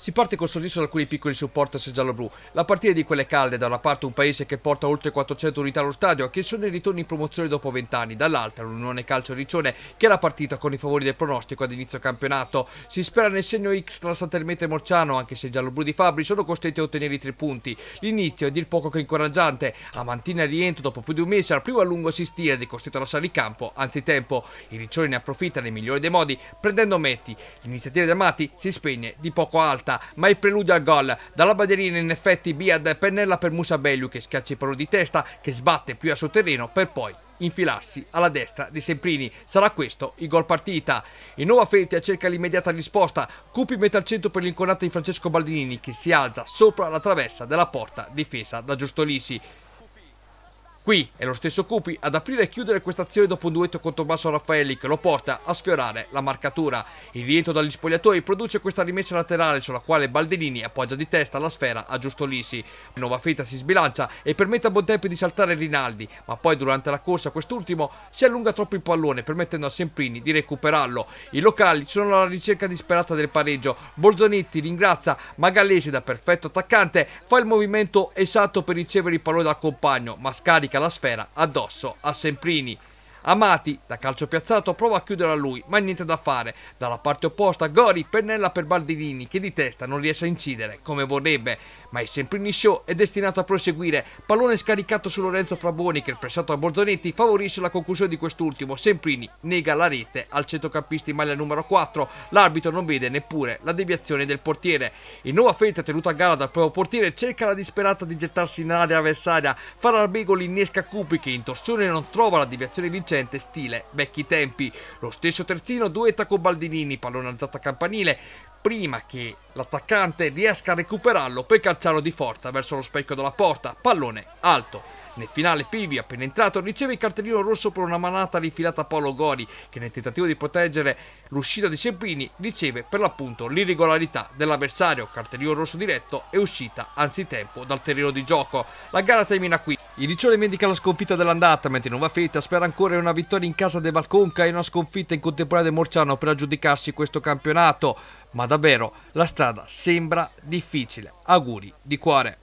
Si parte col sorriso da alcuni piccoli supporti sul giallo-blu. La partita di quelle calde, da una parte un paese che porta oltre 400 unità allo stadio, che sono i ritorni in promozione dopo 20 anni, dall'altra l'Unione Calcio Riccione, che è la partita con i favori del pronostico ad inizio campionato. Si spera nel segno X tra Santermete e Morciano, anche se i giallo-blu di Fabri sono costretti a ottenere i tre punti. L'inizio è dir poco che incoraggiante. A Mantina rientro dopo più di un mese, al primo a lungo si stira ed è costretto a lasciare il campo, anzitempo. Il Riccione ne approfitta nel migliore dei modi, prendendo Metti. L'iniziativa di Amati si spegne di poco alta parata, ma il preludio al gol. Dalla Baderina in effetti Biad pennella per Musa Belliu che schiaccia il palo di testa, che sbatte più a suo terreno per poi infilarsi alla destra di Semprini. Sarà questo il gol partita. E nuova Feltia cerca l'immediata risposta. Cupi mette al centro per l'inconata di Francesco Baldini che si alza sopra la traversa della porta difesa da Giustolisi. Qui è lo stesso Cupi ad aprire e chiudere questa azione dopo un duetto con Tommaso Raffaelli che lo porta a sfiorare la marcatura. Il rientro dagli spogliatoi produce questa rimessa laterale sulla quale Baldinini appoggia di testa la sfera a Giustolisi. Nuova fetta si sbilancia e permette a Bontempi di saltare Rinaldi, ma poi durante la corsa quest'ultimo si allunga troppo il pallone permettendo a Semprini di recuperarlo. I locali sono alla ricerca disperata del pareggio. Bolzonetti ringrazia, ma Gallesi da perfetto attaccante fa il movimento esatto per ricevere il pallone dal compagno, ma scarica carica la sfera addosso a Semprini. Amati, da calcio piazzato, prova a chiudere a lui, ma niente da fare. Dalla parte opposta Gori pennella per Baldinini che di testa non riesce a incidere come vorrebbe ma è sempre in show e destinato a proseguire. Pallone scaricato su Lorenzo Fraboni che il pressato a Borzonetti favorisce la conclusione di quest'ultimo. Semprini nega la rete al centrocampista in maglia numero 4. L'arbitro non vede neppure la deviazione del portiere. In nuova fetta tenuta a gara dal proprio portiere cerca la disperata di gettarsi in area avversaria. Fararbegoli innesca Cupi che in torsione non trova la deviazione vincente stile vecchi tempi. Lo stesso terzino duetta con Baldinini, pallone alzato a campanile prima che l'attaccante riesca a recuperarlo per calciarlo di forza verso lo specchio della porta, pallone alto. Nel finale Pivi, appena entrato, riceve il cartellino rosso per una manata rifilata a Paolo Gori, che nel tentativo di proteggere l'uscita di Cepini riceve per l'appunto l'irregolarità dell'avversario, cartellino rosso diretto e uscita anzitempo dal terreno di gioco. La gara termina qui. Il Riccione mendica la sconfitta dell'andata, mentre Nuova Fetta spera ancora una vittoria in casa del Balconca e una sconfitta in contemporanea del Morciano per aggiudicarsi questo campionato ma davvero la strada sembra difficile. Auguri di cuore.